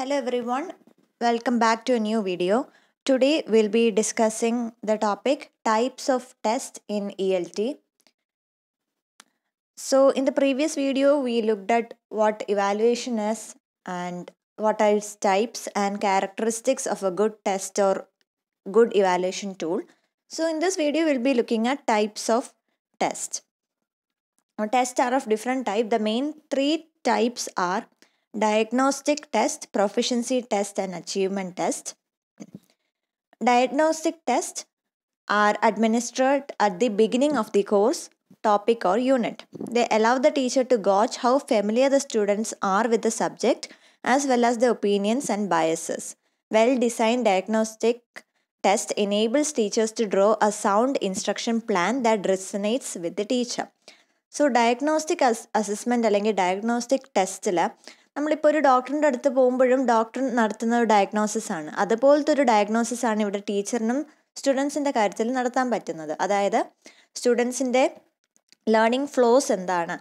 Hello everyone, welcome back to a new video. Today we'll be discussing the topic types of tests in ELT. So in the previous video we looked at what evaluation is and what are its types and characteristics of a good test or good evaluation tool. So in this video we'll be looking at types of tests. Tests are of different type. The main three types are diagnostic test, proficiency test, and achievement test. Diagnostic tests are administered at the beginning of the course, topic, or unit. They allow the teacher to gauge how familiar the students are with the subject as well as the opinions and biases. Well designed diagnostic test enables teachers to draw a sound instruction plan that resonates with the teacher. So diagnostic assessment diagnostic diagnostic ടെസ്റ്റിൽ നമ്മളിപ്പോൾ ഒരു ഡോക്ടറിൻ്റെ അടുത്ത് പോകുമ്പോഴും doctor നടത്തുന്ന ഒരു diagnosis ആണ് അതുപോലത്തെ ഒരു ഡയഗ്നോസിസ് ആണ് ഇവിടെ ടീച്ചറിനും സ്റ്റുഡൻസിൻ്റെ കാര്യത്തിൽ നടത്താൻ പറ്റുന്നത് അതായത് സ്റ്റുഡൻസിൻ്റെ ലേണിംഗ് ഫ്ലോസ് എന്താണ്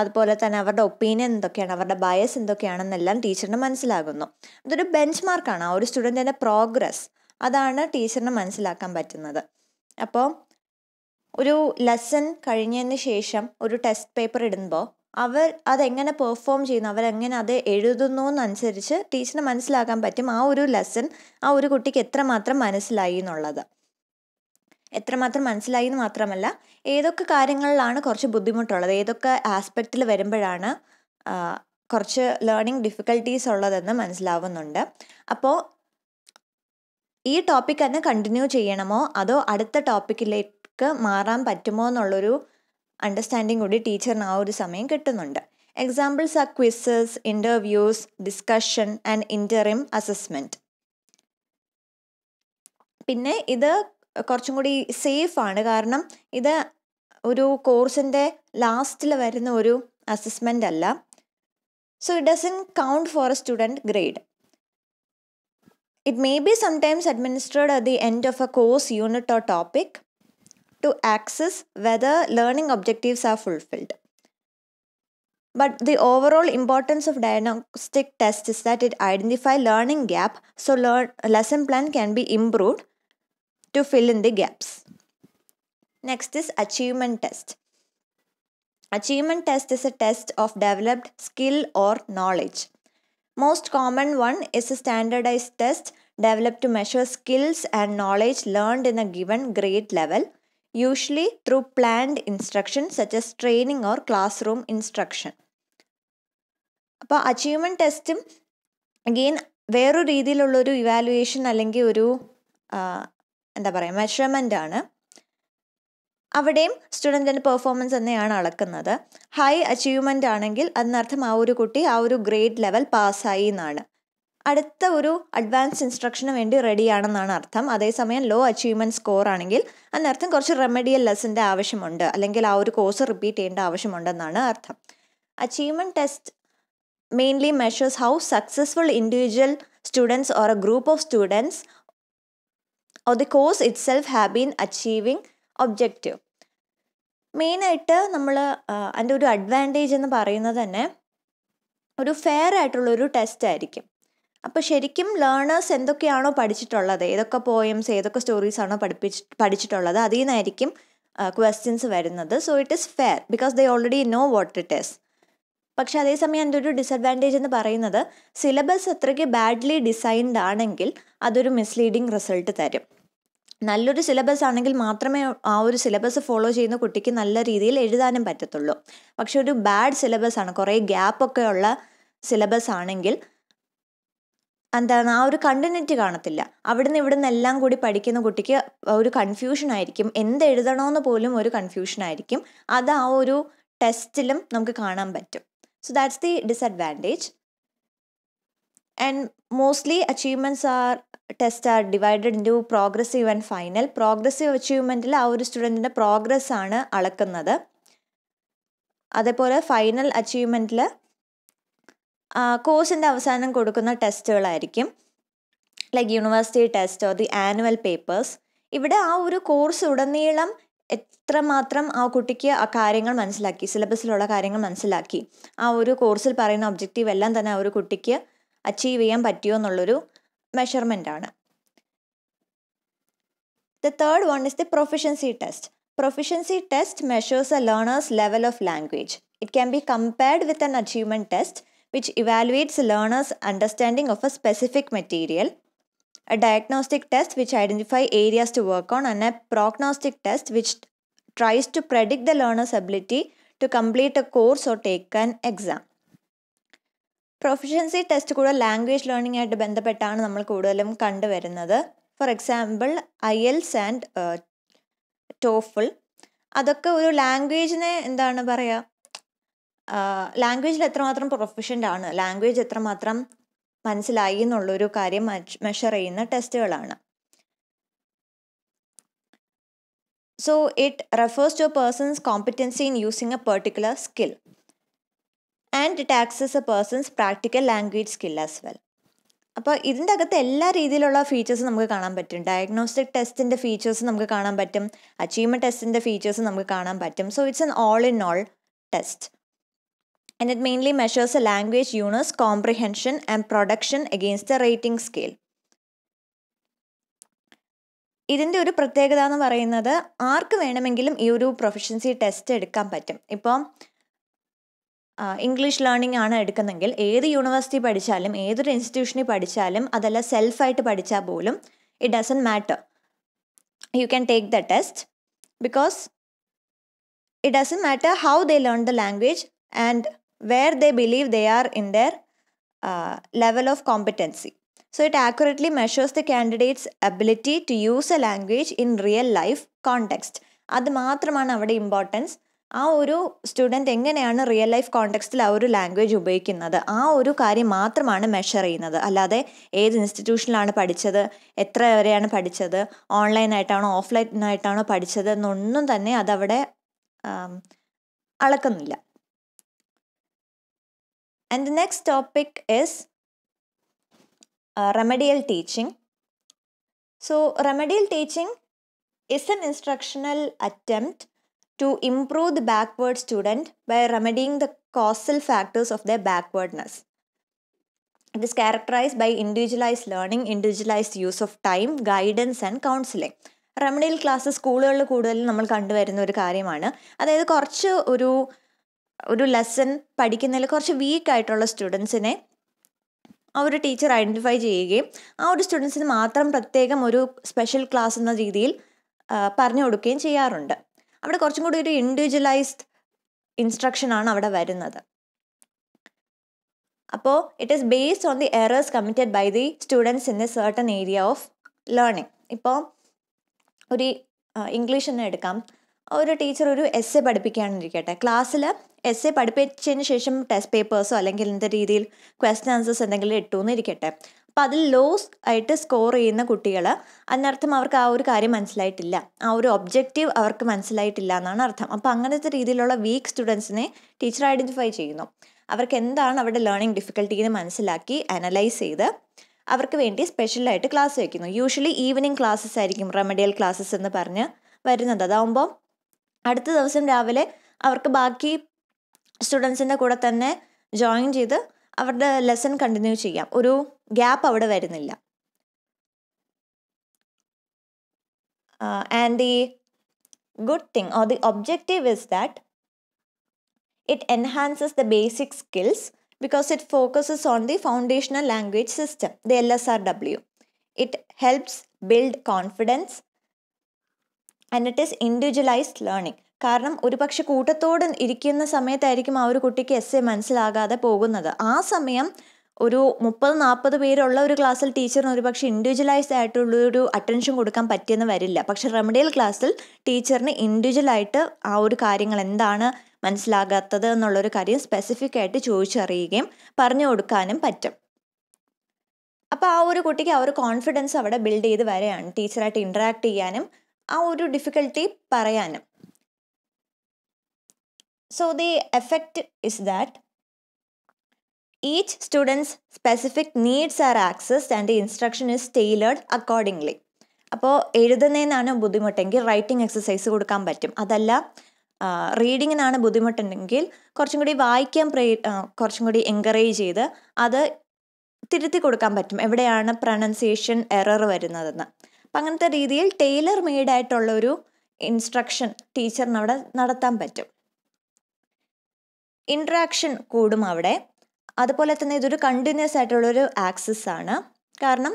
അതുപോലെ തന്നെ അവരുടെ ഒപ്പീനിയൻ എന്തൊക്കെയാണ് അവരുടെ ബയസ് എന്തൊക്കെയാണെന്നെല്ലാം ടീച്ചറിന് മനസ്സിലാകുന്നു അതൊരു ബെഞ്ച് മാർക്കാണ് ആ ഒരു സ്റ്റുഡൻറ്റിൻ്റെ പ്രോഗ്രസ് അതാണ് ടീച്ചറിന് മനസ്സിലാക്കാൻ പറ്റുന്നത് അപ്പോൾ ഒരു ലെസൺ കഴിഞ്ഞതിന് ശേഷം ഒരു ടെസ്റ്റ് പേപ്പർ ഇടുമ്പോൾ അവർ അതെങ്ങനെ പെർഫോം ചെയ്യുന്നു അവരെങ്ങനെ അത് എഴുതുന്നു എന്നനുസരിച്ച് ടീച്ചറിന് മനസ്സിലാക്കാൻ പറ്റും ആ ഒരു ലെസൺ ആ ഒരു കുട്ടിക്ക് എത്രമാത്രം മനസ്സിലായി എന്നുള്ളത് എത്രമാത്രം മനസ്സിലായി എന്ന് മാത്രമല്ല ഏതൊക്കെ കാര്യങ്ങളിലാണ് കുറച്ച് ബുദ്ധിമുട്ടുള്ളത് ഏതൊക്കെ ആസ്പെക്റ്റിൽ വരുമ്പോഴാണ് കുറച്ച് ലേണിംഗ് ഡിഫിക്കൽട്ടീസ് ഉള്ളതെന്ന് മനസ്സിലാവുന്നുണ്ട് അപ്പോൾ ഈ ടോപ്പിക് തന്നെ കണ്ടിന്യൂ ചെയ്യണമോ അതോ അടുത്ത ടോപ്പിക്കിലേക്ക് മാറാൻ പറ്റുമോ എന്നുള്ളൊരു അണ്ടർസ്റ്റാൻഡിങ് കൂടി ടീച്ചറിന് ആ ഒരു സമയം കിട്ടുന്നുണ്ട് examples or quizzes interviews discussion and interim assessment പിന്നെ ഇത് കുറച്ചും കൂടി സേഫ് ആണ് കാരണം ഇത് ഒരു കോഴ്സിൻ്റെ ലാസ്റ്റിൽ വരുന്ന ഒരു അസസ്മെൻ്റ് അല്ല so it doesn't count for a student grade it may be sometimes administered at the end of a course unit or topic to access whether learning objectives are fulfilled. But the overall importance of diagnostic tests is that it identify learning gap so learn, lesson plan can be improved to fill in the gaps. Next is achievement test. Achievement test is a test of developed skill or knowledge. Most common one is a standardized test developed to measure skills and knowledge learned in a given grade level usually through planned instruction such as training or classroom instruction അപ്പോൾ achievement ടെസ്റ്റും again വേറൊരു രീതിയിലുള്ളൊരു evaluation അല്ലെങ്കിൽ ഒരു എന്താ പറയുക measurement ആണ് അവിടെയും സ്റ്റുഡൻറ്റിൻ്റെ പെർഫോമൻസ് തന്നെയാണ് അളക്കുന്നത് ഹൈ അച്ചീവ്മെൻ്റ് ആണെങ്കിൽ അതിനർത്ഥം ആ ഒരു കുട്ടി ആ ഒരു ഗ്രേഡ് ലെവൽ പാസ്സായി എന്നാണ് അടുത്ത ഒരു അഡ്വാൻസ് ഇൻസ്ട്രക്ഷന് വേണ്ടി റെഡിയാണെന്നാണ് അർത്ഥം അതേസമയം ലോ അച്ചീവ്മെൻറ്റ് സ്കോർ ആണെങ്കിൽ അതിനർത്ഥം കുറച്ച് റെമഡിയൽ ലെസൻ്റെ ആവശ്യമുണ്ട് അല്ലെങ്കിൽ ആ ഒരു കോഴ്സ് റിപ്പീറ്റ് ചെയ്യേണ്ട ആവശ്യമുണ്ടെന്നാണ് അർത്ഥം achievement test mainly measures how successful individual students or a group of students or the course itself have been achieving objective മെയിനായിട്ട് നമ്മൾ അതിൻ്റെ ഒരു അഡ്വാൻറ്റേജ് എന്ന് പറയുന്നത് തന്നെ ഒരു ഫെയർ ആയിട്ടുള്ളൊരു ടെസ്റ്റ് ആയിരിക്കും അപ്പോൾ ശരിക്കും ലേണേഴ്സ് എന്തൊക്കെയാണോ പഠിച്ചിട്ടുള്ളത് ഏതൊക്കെ പോയംസ് ഏതൊക്കെ ആണോ പഠിപ്പിച്ച് പഠിച്ചിട്ടുള്ളത് അതിൽ നിന്നായിരിക്കും ക്വസ്റ്റ്യൻസ് വരുന്നത് so it is fair because they already know what it is പക്ഷേ അതേസമയം എൻ്റെ ഒരു ഡിസഡ്വാൻറ്റേജ് എന്ന് പറയുന്നത് സിലബസ് അത്രയ്ക്ക് ബാഡ്ലി ഡിസൈൻഡ് ആണെങ്കിൽ അതൊരു മിസ്ലീഡിങ് റിസൾട്ട് തരും നല്ലൊരു സിലബസ് ആണെങ്കിൽ മാത്രമേ ആ ഒരു സിലബസ് ഫോളോ ചെയ്യുന്ന കുട്ടിക്ക് നല്ല രീതിയിൽ എഴുതാനും പറ്റത്തുള്ളൂ പക്ഷെ ഒരു ബാഡ് സിലബസ് ആണ് കുറേ ഗ്യാപ്പൊക്കെ ഉള്ള സിലബസ് ആണെങ്കിൽ എന്താണ് ആ ഒരു കണ്ടിന്യൂറ്റി കാണത്തില്ല അവിടുന്ന് ഇവിടുന്ന് എല്ലാം കൂടി പഠിക്കുന്ന കുട്ടിക്ക് ഒരു കൺഫ്യൂഷൻ ആയിരിക്കും എഴുതണമെന്ന് പോലും ഒരു കൺഫ്യൂഷൻ ആയിരിക്കും അത് ആ ഒരു ടെസ്റ്റിലും നമുക്ക് കാണാൻ പറ്റും so that's the disadvantage and mostly achievements are test are divided in two progressive and final progressive അച്ചീവ്മെൻറ്റിൽ ആ ഒരു സ്റ്റുഡൻറ്റിൻ്റെ പ്രോഗ്രസ് ആണ് അളക്കുന്നത് അതേപോലെ ഫൈനൽ അച്ചീവ്മെൻറ്റിൽ കോഴ്സിൻ്റെ അവസാനം കൊടുക്കുന്ന ടെസ്റ്റുകളായിരിക്കും like university test or the annual papers ഇവിടെ ആ ഒരു കോഴ്സ് ഉടനീളം എത്രമാത്രം ആ കുട്ടിക്ക് ആ കാര്യങ്ങൾ മനസ്സിലാക്കി സിലബസിലുള്ള കാര്യങ്ങൾ മനസ്സിലാക്കി ആ ഒരു കോഴ്സിൽ പറയുന്ന ഒബ്ജക്റ്റീവ് എല്ലാം തന്നെ ആ ഒരു കുട്ടിക്ക് അച്ചീവ് ചെയ്യാൻ പറ്റുമോ എന്നുള്ളൊരു മെഷർമെൻ്റ് ആണ് the third one is the proficiency test proficiency test measures a learner's level of language it can be compared with an achievement test which evaluates learners' understanding of a specific material, a diagnostic test which identify areas to work on, and a prognostic test which tries to predict the learner's ability to complete a course or take an exam. Proficiency test കൂടെ language learning ആയിട്ട് ബന്ധപ്പെട്ടാണ് നമ്മൾ കൂടുതലും കണ്ടുവരുന്നത് for example IELTS and TOEFL അതൊക്കെ ഒരു ലാംഗ്വേജിനെ എന്താണ് പറയുക ലാംഗ്വേജിൽ എത്രമാത്രം പ്രൊഫഷൻ്റ് ആണ് ലാംഗ്വേജ് എത്രമാത്രം മനസ്സിലായി എന്നുള്ളൊരു കാര്യം മെഷർ ചെയ്യുന്ന ടെസ്റ്റുകളാണ് so it refers to a person's competency in using a particular skill and it access a person's practical language skill as well അപ്പോൾ ഇതിൻ്റെ അകത്ത് എല്ലാ രീതിയിലുള്ള ഫീച്ചേഴ്സ് നമുക്ക് കാണാൻ പറ്റും ഡയഗ്നോസ്റ്റിക് ടെസ്റ്റിൻ്റെ ഫീച്ചേഴ്സ് നമുക്ക് കാണാൻ പറ്റും അച്ചീവ്മെൻറ്റ് ടെസ്റ്റിൻ്റെ ഫീച്ചേഴ്സ് നമുക്ക് കാണാൻ പറ്റും so it's an all in all test and it mainly measures a language unit's comprehension and production against the rating scale. ഇതിൻ്റെ ഒരു പ്രത്യേകത എന്ന് പറയുന്നത് ആർക്ക് വേണമെങ്കിലും ഈ ഒരു പ്രൊഫഷൻസി ടെസ്റ്റ് എടുക്കാൻ പറ്റും ഇപ്പം ഇംഗ്ലീഷ് ലേണിംഗ് ആണ് എടുക്കുന്നെങ്കിൽ ഏത് യൂണിവേഴ്സിറ്റി പഠിച്ചാലും ഏതൊരു ഇൻസ്റ്റിറ്റ്യൂഷനിൽ പഠിച്ചാലും അതല്ല സെൽഫായിട്ട് പഠിച്ചാൽ പോലും it doesn't matter you can take the test because it doesn't matter how they learn the language and where they believe they are in their uh, level of competency. So it accurately measures the candidate's ability to use a language in real life context. അത് മാത്രമാണ് അവിടെ importance ആ ഒരു student എങ്ങനെയാണ് real life കോണ്ടെക്സ്റ്റിൽ ആ ഒരു language ഉപയോഗിക്കുന്നത് ആ ഒരു കാര്യം മാത്രമാണ് മെഷർ ചെയ്യുന്നത് അല്ലാതെ ഏത് ഇൻസ്റ്റിറ്റ്യൂഷനിലാണ് പഠിച്ചത് എത്ര വരെയാണ് പഠിച്ചത് ഓൺലൈനായിട്ടാണോ ഓഫ്ലൈനായിട്ടാണോ പഠിച്ചത് എന്നൊന്നും തന്നെ അതവിടെ അളക്കുന്നില്ല And the next topic is uh, remedial teaching. So, remedial teaching is an instructional attempt to improve the backward student by remedying the causal factors of their backwardness. It is characterized by individualized learning, individualized use of time, guidance, and counseling. Remedial class സ്കൂളുകളിൽ കൂടുതൽ നമ്മൾ കണ്ടുവരുന്ന ഒരു കാര്യമാണ് അതായത് കുറച്ച് ഒരു ഒരു ലെസൺ പഠിക്കുന്നതിൽ കുറച്ച് വീക്ക് ആയിട്ടുള്ള സ്റ്റുഡൻസിനെ ആ ഒരു ടീച്ചർ ഐഡൻറ്റിഫൈ ചെയ്യുകയും ആ ഒരു സ്റ്റുഡൻസിന് മാത്രം പ്രത്യേകം ഒരു സ്പെഷ്യൽ ക്ലാസ് എന്ന രീതിയിൽ പറഞ്ഞു കൊടുക്കുകയും ചെയ്യാറുണ്ട് അവിടെ കുറച്ചും കൂടി ഒരു ഇൻഡിവിജ്വലൈസ്ഡ് ആണ് അവിടെ വരുന്നത് അപ്പോൾ it is based on the errors committed by the students in a certain area of learning ഇപ്പോൾ ഒരു ഇംഗ്ലീഷ് തന്നെ എടുക്കാം ഒരു ടീച്ചർ ഒരു എ പഠിപ്പിക്കുകയാണെന്നിരിക്കട്ടെ ക്ലാസ്സിൽ എ പഠിപ്പിച്ചതിന് ശേഷം ടെസ്റ്റ് പേപ്പേഴ്സോ അല്ലെങ്കിൽ ഇന്നത്തെ രീതിയിൽ ക്വസ്റ്റ്യൻ ആൻസേഴ്സ് എന്തെങ്കിലും ഇട്ടു എന്നിരിക്കട്ടെ അപ്പം അതിൽ ലോസ് ആയിട്ട് സ്കോർ ചെയ്യുന്ന കുട്ടികൾ അതിനർത്ഥം അവർക്ക് ആ ഒരു കാര്യം മനസ്സിലായിട്ടില്ല ആ ഒരു ഒബ്ജക്റ്റീവ് അവർക്ക് മനസ്സിലായിട്ടില്ല എന്നാണ് അർത്ഥം അപ്പോൾ അങ്ങനത്തെ രീതിയിലുള്ള വീക്ക് സ്റ്റുഡൻസിനെ ടീച്ചർ ഐഡൻറ്റിഫൈ ചെയ്യുന്നു അവർക്ക് എന്താണ് അവരുടെ ലേണിംഗ് എന്ന് മനസ്സിലാക്കി അനലൈസ് ചെയ്ത് അവർക്ക് വേണ്ടി സ്പെഷ്യലായിട്ട് ക്ലാസ് വയ്ക്കുന്നു യൂഷ്വലി ഈവനിങ് ക്ലാസ്സസ് ആയിരിക്കും റെമഡിയൽ ക്ലാസ്സസ് എന്ന് പറഞ്ഞ് വരുന്നത് അതാവുമ്പോൾ അടുത്ത ദിവസം രാവിലെ അവർക്ക് ബാക്കി സ്റ്റുഡൻസിൻ്റെ കൂടെ തന്നെ ജോയിൻ ചെയ്ത് അവരുടെ ലെസൺ കണ്ടിന്യൂ ചെയ്യാം ഒരു ഗ്യാപ്പ് അവിടെ വരുന്നില്ല and the good thing or the objective is that it enhances the basic skills because it focuses on the foundational language system the L S R W it helps build confidence and it is individualised learning കാരണം ഒരുപക്ഷെ കൂട്ടത്തോട് ഇരിക്കുന്ന സമയത്തായിരിക്കും ആ ഒരു കുട്ടിക്ക് S A മനസ്സിലാകാതെ പോകുന്നത് ആ സമയം ഒരു മുപ്പത് നാൽപ്പത് പേരുള്ള ഒരു ക്ലാസ്സിൽ ടീച്ചറിന് ഒരുപക്ഷെ ഇൻഡിവിജ്വലൈസ്ഡ് ആയിട്ടുള്ളൊരു അറ്റൻഷൻ കൊടുക്കാൻ പറ്റിയെന്ന് വരില്ല പക്ഷെ റെമഡിയൽ ക്ലാസ്സിൽ ടീച്ചറിന് ഇൻഡിവിജ്വലായിട്ട് ആ ഒരു കാര്യങ്ങൾ എന്താണ് മനസ്സിലാകാത്തത് എന്നുള്ളൊരു കാര്യം സ്പെസിഫിക് ആയിട്ട് ചോദിച്ചറിയുകയും പറഞ്ഞു കൊടുക്കാനും പറ്റും അപ്പോൾ ആ ഒരു കുട്ടിക്ക് ആ ഒരു കോൺഫിഡൻസ് അവിടെ ബിൽഡ് ചെയ്ത് വരെയാണ് ടീച്ചറായിട്ട് ഇൻട്രാക്ട് ചെയ്യാനും ആ ഒരു ഡിഫിക്കൽട്ടി പറയാനും so the effect is that each students specific needs are accessed and the instruction is tailored accordingly അപ്പോൾ എഴുതുന്നതിനാണ് ബുദ്ധിമുട്ടെങ്കിൽ റൈറ്റിംഗ് എക്സസൈസ് കൊടുക്കാൻ പറ്റും അതല്ല റീഡിങ്ങിനാണ് ബുദ്ധിമുട്ടുണ്ടെങ്കിൽ കുറച്ചും കൂടി വായിക്കാൻ പ്രേ കുറച്ചും കൂടി എൻകറേജ് ചെയ്ത് അത് തിരുത്തി കൊടുക്കാൻ പറ്റും എവിടെയാണ് പ്രൊണൗൺസിയേഷൻ എറർ വരുന്നതെന്ന് അപ്പം അങ്ങനത്തെ രീതിയിൽ ടൈലർ ആയിട്ടുള്ളൊരു ഇൻസ്ട്രക്ഷൻ ടീച്ചറിന് അവിടെ നടത്താൻ പറ്റും ഇൻട്രാക്ഷൻ കൂടും അവിടെ അതുപോലെ തന്നെ ഇതൊരു കണ്ടിന്യൂസ് ആയിട്ടുള്ളൊരു ആക്സസ് ആണ് കാരണം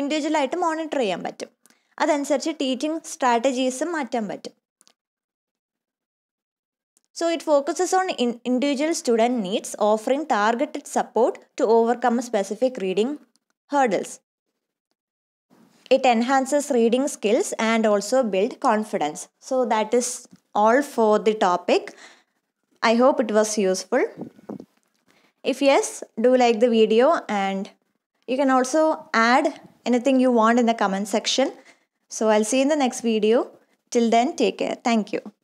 ഇൻഡിവിജ്വലായിട്ട് മോണിറ്റർ ചെയ്യാൻ പറ്റും അതനുസരിച്ച് ടീച്ചിങ് സ്ട്രാറ്റജീസും മാറ്റാൻ പറ്റും so it focuses on individual student needs offering targeted support to overcome specific reading hurdles it enhances reading skills and also build confidence so that is all for the topic i hope it was useful if yes do like the video and you can also add anything you want in the comment section so i'll see you in the next video till then take care thank you